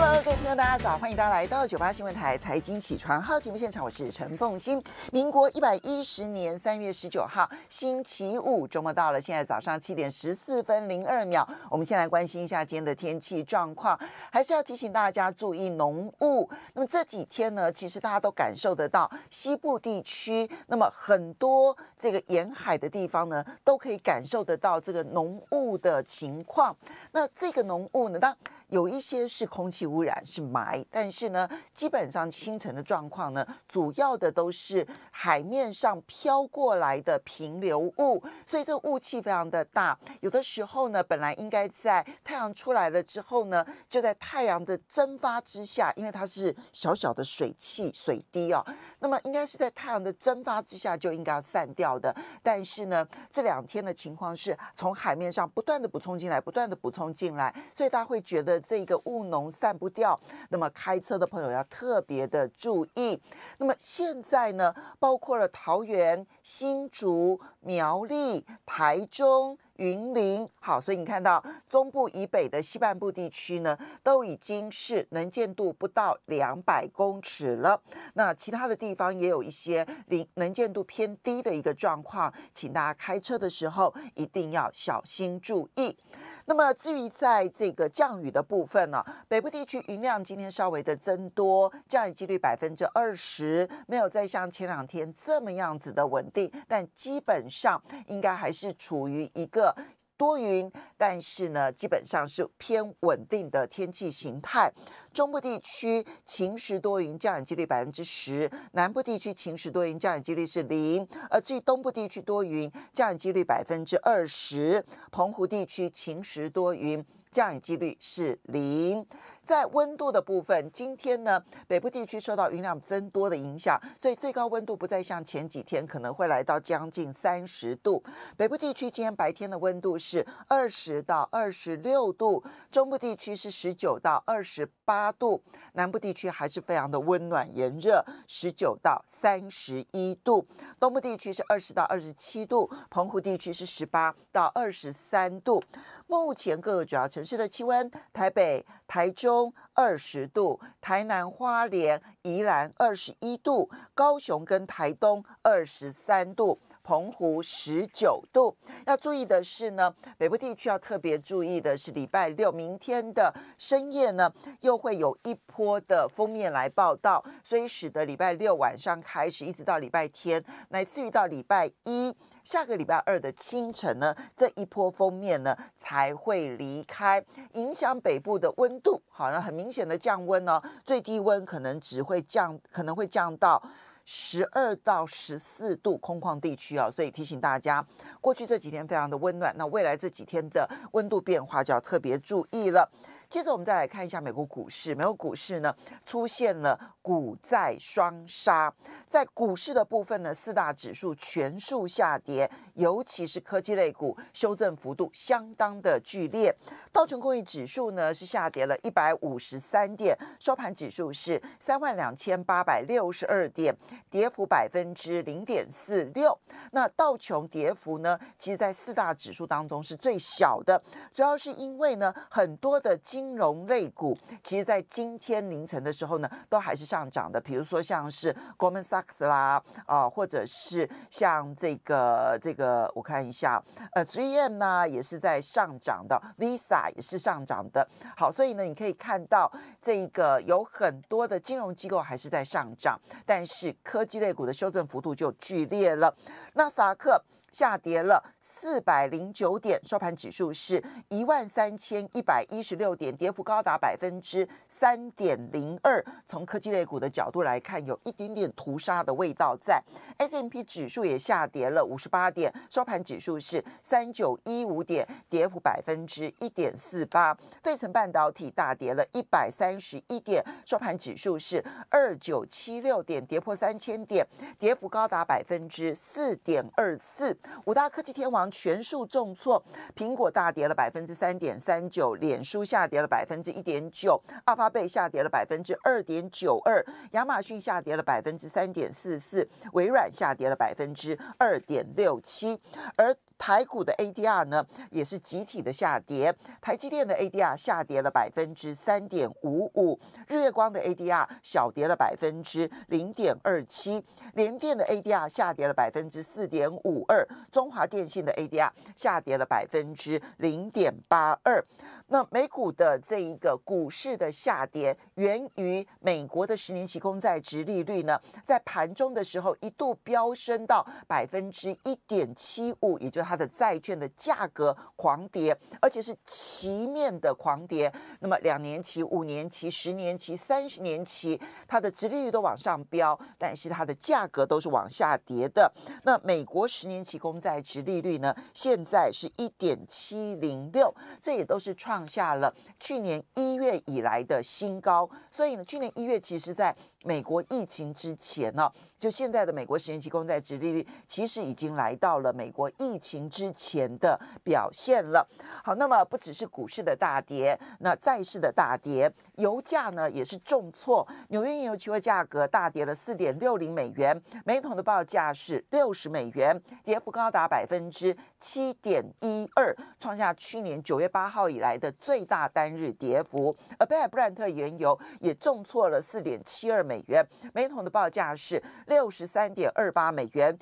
Hello，各位朋友，大家早，欢迎大家来到九八新闻台财经起床号节目现场，我是陈凤欣。民国一百一十年三月十九号，星期五，周末到了，现在早上七点十四分零二秒，我们先来关心一下今天的天气状况，还是要提醒大家注意浓雾。那么这几天呢，其实大家都感受得到，西部地区，那么很多这个沿海的地方呢，都可以感受得到这个浓雾的情况。那这个浓雾呢，当有一些是空气。污染是霾，但是呢，基本上清晨的状况呢，主要的都是海面上飘过来的平流雾，所以这雾气非常的大。有的时候呢，本来应该在太阳出来了之后呢，就在太阳的蒸发之下，因为它是小小的水汽水滴哦，那么应该是在太阳的蒸发之下就应该要散掉的。但是呢，这两天的情况是从海面上不断的补充进来，不断的补充进来，所以大家会觉得这个雾浓散。不掉，那么开车的朋友要特别的注意。那么现在呢，包括了桃园、新竹、苗栗、台中。云林好，所以你看到中部以北的西半部地区呢，都已经是能见度不到两百公尺了。那其他的地方也有一些零能见度偏低的一个状况，请大家开车的时候一定要小心注意。那么至于在这个降雨的部分呢，北部地区云量今天稍微的增多，降雨几率百分之二十，没有再像前两天这么样子的稳定，但基本上应该还是处于一个。多云，但是呢，基本上是偏稳定的天气形态。中部地区晴时多云，降雨几率百分之十；南部地区晴时多云，降雨几率是零。而至于东部地区多云，降雨几率百分之二十。澎湖地区晴时多云，降雨几率是零。在温度的部分，今天呢，北部地区受到云量增多的影响，所以最高温度不再像前几天可能会来到将近三十度。北部地区今天白天的温度是二十到二十六度，中部地区是十九到二十八度，南部地区还是非常的温暖炎热，十九到三十一度，东部地区是二十到二十七度，澎湖地区是十八到二十三度。目前各个主要城市的气温，台北、台中。二十度，台南花莲宜兰二十一度，高雄跟台东二十三度。澎湖十九度，要注意的是呢，北部地区要特别注意的是，礼拜六明天的深夜呢，又会有一波的封面来报道，所以使得礼拜六晚上开始，一直到礼拜天，乃至于到礼拜一，下个礼拜二的清晨呢，这一波封面呢才会离开，影响北部的温度，好，那很明显的降温哦，最低温可能只会降，可能会降到。十二到十四度，空旷地区啊，所以提醒大家，过去这几天非常的温暖，那未来这几天的温度变化就要特别注意了。接着我们再来看一下美国股市，美国股市呢出现了股债双杀。在股市的部分呢，四大指数全数下跌，尤其是科技类股，修正幅度相当的剧烈。道琼工业指数呢是下跌了一百五十三点，收盘指数是三万两千八百六十二点，跌幅百分之零点四六。那道琼跌幅呢，其实，在四大指数当中是最小的，主要是因为呢，很多的。金融类股，其实在今天凌晨的时候呢，都还是上涨的。比如说，像是 Goldman Sachs 啦，啊，或者是像这个这个，我看一下，呃 g m 呢也是在上涨的，Visa 也是上涨的。好，所以呢，你可以看到这个有很多的金融机构还是在上涨，但是科技类股的修正幅度就剧烈了，纳斯达克下跌了。四百零九点收盘指数是一万三千一百一十六点，跌幅高达百分之三点零二。从科技类股的角度来看，有一点点屠杀的味道在。S M P 指数也下跌了五十八点，收盘指数是三九一五点，跌幅百分之一点四八。费城半导体大跌了一百三十一点，收盘指数是二九七六点，跌破三千点，跌幅高达百分之四点二四。五大科技天王。全数重挫，苹果大跌了百分之三点三九，脸书下跌了百分之一点九，阿发贝下跌了百分之二点九二，亚马逊下跌了百分之三点四四，微软下跌了百分之二点六七，而台股的 ADR 呢也是集体的下跌，台积电的 ADR 下跌了百分之三点五五，日月光的 ADR 小跌了百分之零点二七，联电的 ADR 下跌了百分之四点五二，中华电信。ADR 下跌了百分之零点八二，那美股的这一个股市的下跌，源于美国的十年期公债值利率呢，在盘中的时候一度飙升到百分之一点七五，也就它的债券的价格狂跌，而且是齐面的狂跌。那么两年期、五年期、十年期、三十年期，它的值利率都往上飙，但是它的价格都是往下跌的。那美国十年期公债值利率。呢，现在是一点七零六，这也都是创下了去年一月以来的新高。所以呢，去年一月其实，在。美国疫情之前呢，就现在的美国十年期公债殖利率，其实已经来到了美国疫情之前的表现了。好，那么不只是股市的大跌，那债市的大跌，油价呢也是重挫。纽约原油期货价格大跌了四点六零美元，每桶的报价是六十美元，跌幅高达百分之七点一二，创下去年九月八号以来的最大单日跌幅。而北海布兰特原油也重挫了四点七二。美元，每桶的报价是六十三点二八美元，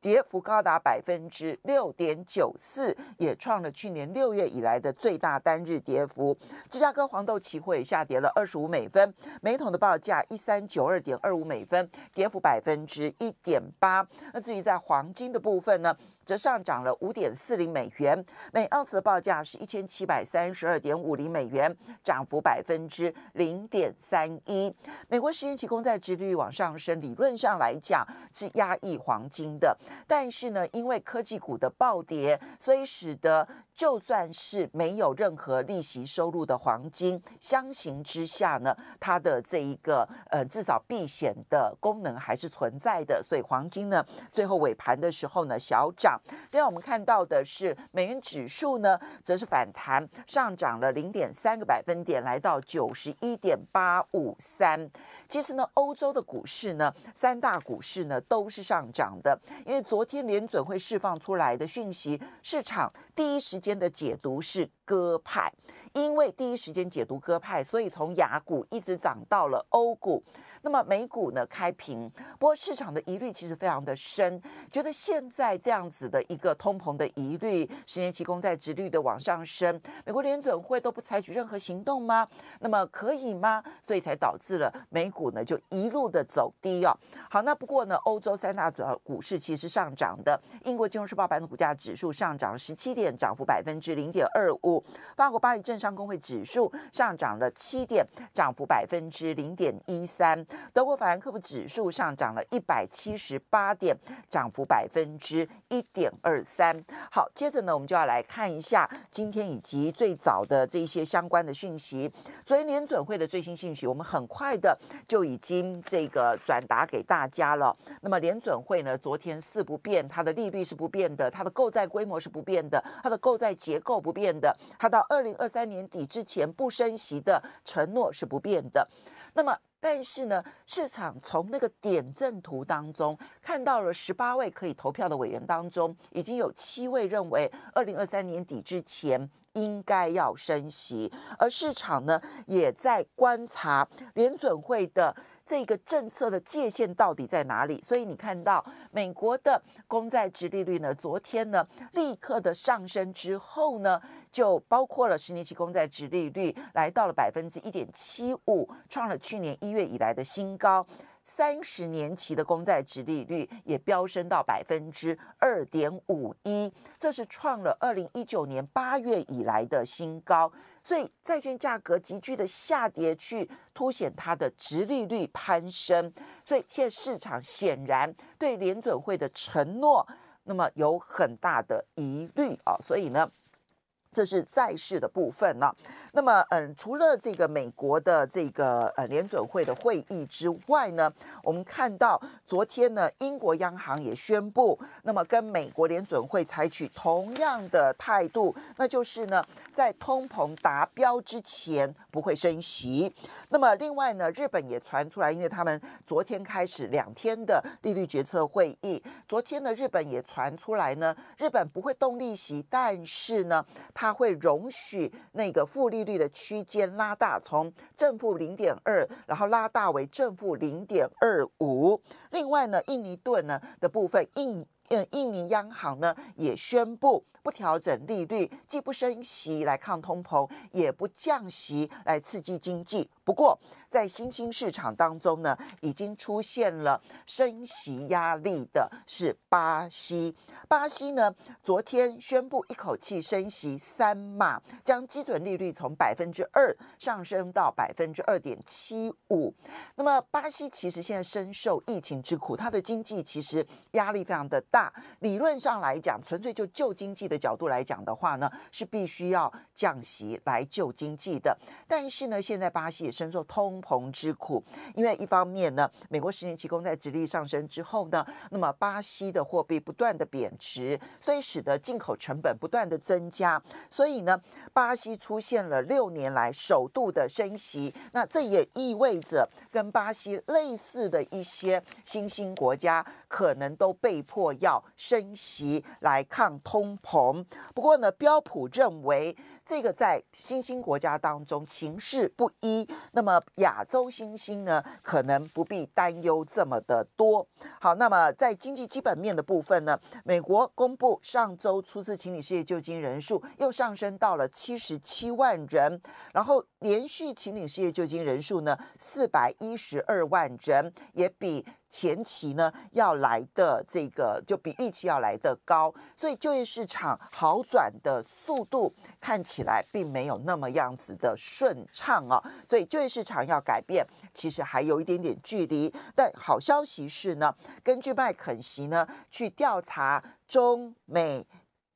跌幅高达百分之六点九四，也创了去年六月以来的最大单日跌幅。芝加哥黄豆期货下跌了二十五美分，每桶的报价一三九二点二五美分，跌幅百分之一点八。那至于在黄金的部分呢？则上涨了五点四零美元，每盎司的报价是一千七百三十二点五零美元，涨幅百分之零点三一。美国十年期公债殖率往上升，理论上来讲是压抑黄金的，但是呢，因为科技股的暴跌，所以使得就算是没有任何利息收入的黄金，相形之下呢，它的这一个呃至少避险的功能还是存在的，所以黄金呢，最后尾盘的时候呢小涨。另外，我们看到的是美元指数呢，则是反弹上涨了零点三个百分点，来到九十一点八五三。其实呢，欧洲的股市呢，三大股市呢都是上涨的，因为昨天联准会释放出来的讯息，市场第一时间的解读是。鸽派，因为第一时间解读鸽派，所以从雅股一直涨到了欧股。那么美股呢开平，不过市场的疑虑其实非常的深，觉得现在这样子的一个通膨的疑虑，十年期公债值率的往上升，美国联准会都不采取任何行动吗？那么可以吗？所以才导致了美股呢就一路的走低哦。好，那不过呢，欧洲三大主要股市其实上涨的，英国金融时报版股价指数上涨十七点，涨幅百分之零点二五。法国巴黎政商工会指数上涨了七点，涨幅百分之零点一三。德国法兰克福指数上涨了一百七十八点，涨幅百分之一点二三。好，接着呢，我们就要来看一下今天以及最早的这些相关的讯息。昨天联准会的最新讯息，我们很快的就已经这个转达给大家了。那么联准会呢，昨天四不变，它的利率是不变的，它的购债规模是不变的，它的购债结构不变的。他到二零二三年底之前不升息的承诺是不变的，那么但是呢，市场从那个点阵图当中看到了十八位可以投票的委员当中，已经有七位认为二零二三年底之前应该要升息，而市场呢也在观察联准会的。这个政策的界限到底在哪里？所以你看到美国的公债殖利率呢？昨天呢，立刻的上升之后呢，就包括了十年期公债殖利率来到了百分之一点七五，创了去年一月以来的新高。三十年期的公债值利率也飙升到百分之二点五一，这是创了二零一九年八月以来的新高。所以债券价格急剧的下跌，去凸显它的值利率攀升。所以现在市场显然对联准会的承诺，那么有很大的疑虑啊。所以呢？这是在世的部分呢。那么，嗯，除了这个美国的这个呃联准会的会议之外呢，我们看到昨天呢，英国央行也宣布，那么跟美国联准会采取同样的态度，那就是呢，在通膨达标之前不会升息。那么，另外呢，日本也传出来，因为他们昨天开始两天的利率决策会议，昨天呢，日本也传出来呢，日本不会动利息，但是呢。它会容许那个负利率的区间拉大，从正负零点二，然后拉大为正负零点二五。另外呢，印尼盾呢的部分，印呃印尼央行呢也宣布不调整利率，既不升息来抗通膨，也不降息来刺激经济。不过，在新兴市场当中呢，已经出现了升息压力的，是巴西。巴西呢，昨天宣布一口气升息三码，将基准利率从百分之二上升到百分之二点七五。那么，巴西其实现在深受疫情之苦，它的经济其实压力非常的大。理论上来讲，纯粹就救经济的角度来讲的话呢，是必须要降息来救经济的。但是呢，现在巴西也是。深受通膨之苦，因为一方面呢，美国十年期公债殖利率上升之后呢，那么巴西的货币不断的贬值，所以使得进口成本不断的增加，所以呢，巴西出现了六年来首度的升息，那这也意味着跟巴西类似的一些新兴国家。可能都被迫要升息来抗通膨。不过呢，标普认为这个在新兴国家当中情势不一。那么亚洲新兴呢，可能不必担忧这么的多。好，那么在经济基本面的部分呢，美国公布上周初次请理失业救济人数又上升到了七十七万人，然后连续请理失业救济人数呢四百一十二万人，也比。前期呢要来的这个就比预期要来的高，所以就业市场好转的速度看起来并没有那么样子的顺畅啊，所以就业市场要改变其实还有一点点距离。但好消息是呢，根据麦肯锡呢去调查中美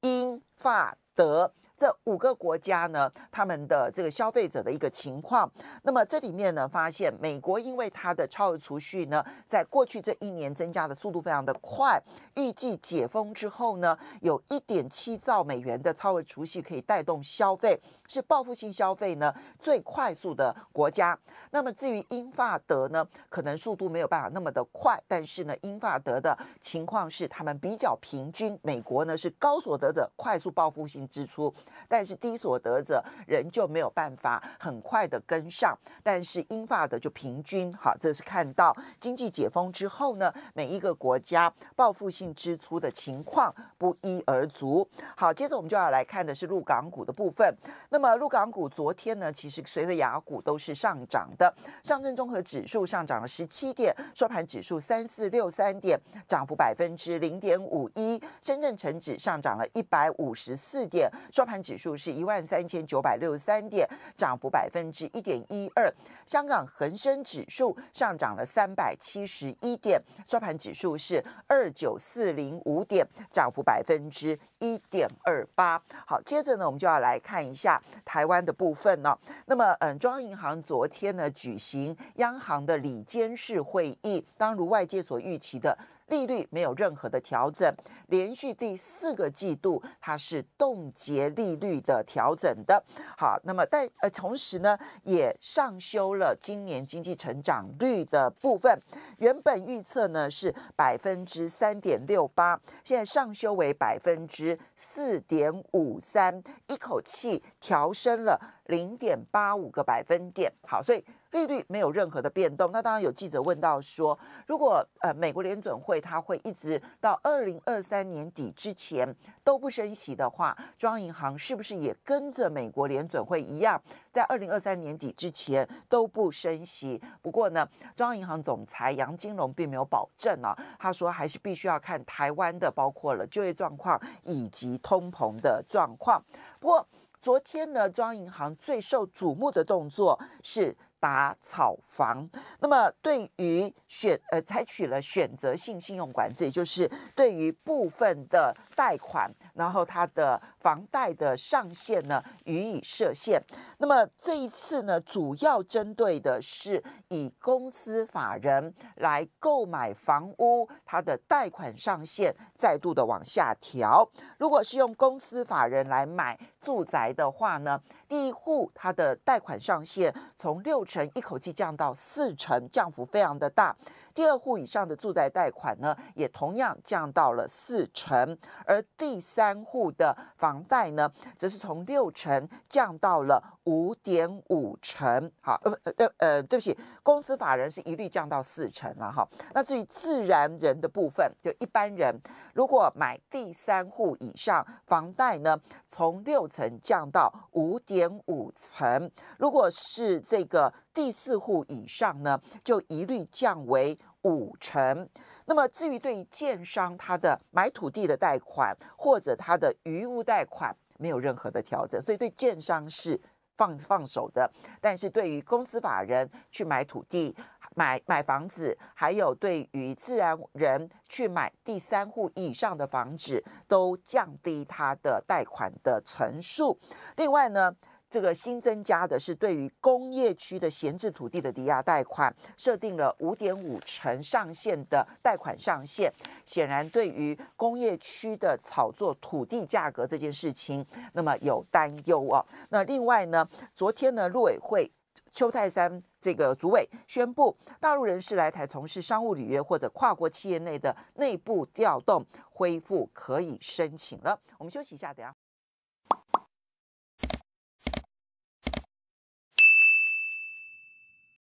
英法德。这五个国家呢，他们的这个消费者的一个情况。那么这里面呢，发现美国因为它的超额储蓄呢，在过去这一年增加的速度非常的快，预计解封之后呢，有一点七兆美元的超额储蓄可以带动消费，是报复性消费呢最快速的国家。那么至于英法德呢，可能速度没有办法那么的快，但是呢，英法德的情况是他们比较平均，美国呢是高所得的快速报复性支出。但是低所得者仍旧没有办法很快的跟上，但是英法的就平均好，这是看到经济解封之后呢，每一个国家报复性支出的情况不一而足。好，接着我们就要来看的是陆港股的部分。那么陆港股昨天呢，其实随着雅股都是上涨的，上证综合指数上涨了十七点，收盘指数三四六三点，涨幅百分之零点五一；深圳成指上涨了一百五十四点，收盘。指数是一万三千九百六十三点，涨幅百分之一点一二。香港恒生指数上涨了三百七十一点，收盘指数是二九四零五点，涨幅百分之一点二八。好，接着呢，我们就要来看一下台湾的部分了。那么，嗯，中央银行昨天呢举行央行的理监事会议，当如外界所预期的。利率没有任何的调整，连续第四个季度它是冻结利率的调整的。好，那么但呃，同时呢也上修了今年经济成长率的部分，原本预测呢是百分之三点六八，现在上修为百分之四点五三，一口气调升了。零点八五个百分点，好，所以利率没有任何的变动。那当然有记者问到说，如果呃美国联准会它会一直到二零二三年底之前都不升息的话，中央银行是不是也跟着美国联准会一样，在二零二三年底之前都不升息？不过呢，中央银行总裁杨金龙并没有保证啊，他说还是必须要看台湾的，包括了就业状况以及通膨的状况。不过。昨天呢，中央银行最受瞩目的动作是打草房。那么，对于选呃采取了选择性信用管制，也就是对于部分的贷款。然后它的房贷的上限呢予以设限。那么这一次呢，主要针对的是以公司法人来购买房屋，它的贷款上限再度的往下调。如果是用公司法人来买住宅的话呢，第一户它的贷款上限从六成一口气降到四成，降幅非常的大。第二户以上的住宅贷款呢，也同样降到了四成，而第三。三户的房贷呢，则是从六成降到了五点五成。好，呃不呃呃，对不起，公司法人是一律降到四成了哈。那至于自然人的部分，就一般人，如果买第三户以上，房贷呢，从六成降到五点五成；如果是这个第四户以上呢，就一律降为。五成。那么，至于对于建商他的买土地的贷款或者他的余物贷款，没有任何的调整，所以对建商是放放手的。但是对于公司法人去买土地、买买房子，还有对于自然人去买第三户以上的房子，都降低他的贷款的层数。另外呢？这个新增加的是对于工业区的闲置土地的抵押贷款，设定了五点五成上限的贷款上限，显然对于工业区的炒作土地价格这件事情，那么有担忧哦。那另外呢，昨天呢，陆委会邱泰山这个主委宣布，大陆人士来台从事商务履约或者跨国企业内的内部调动，恢复可以申请了。我们休息一下，等下。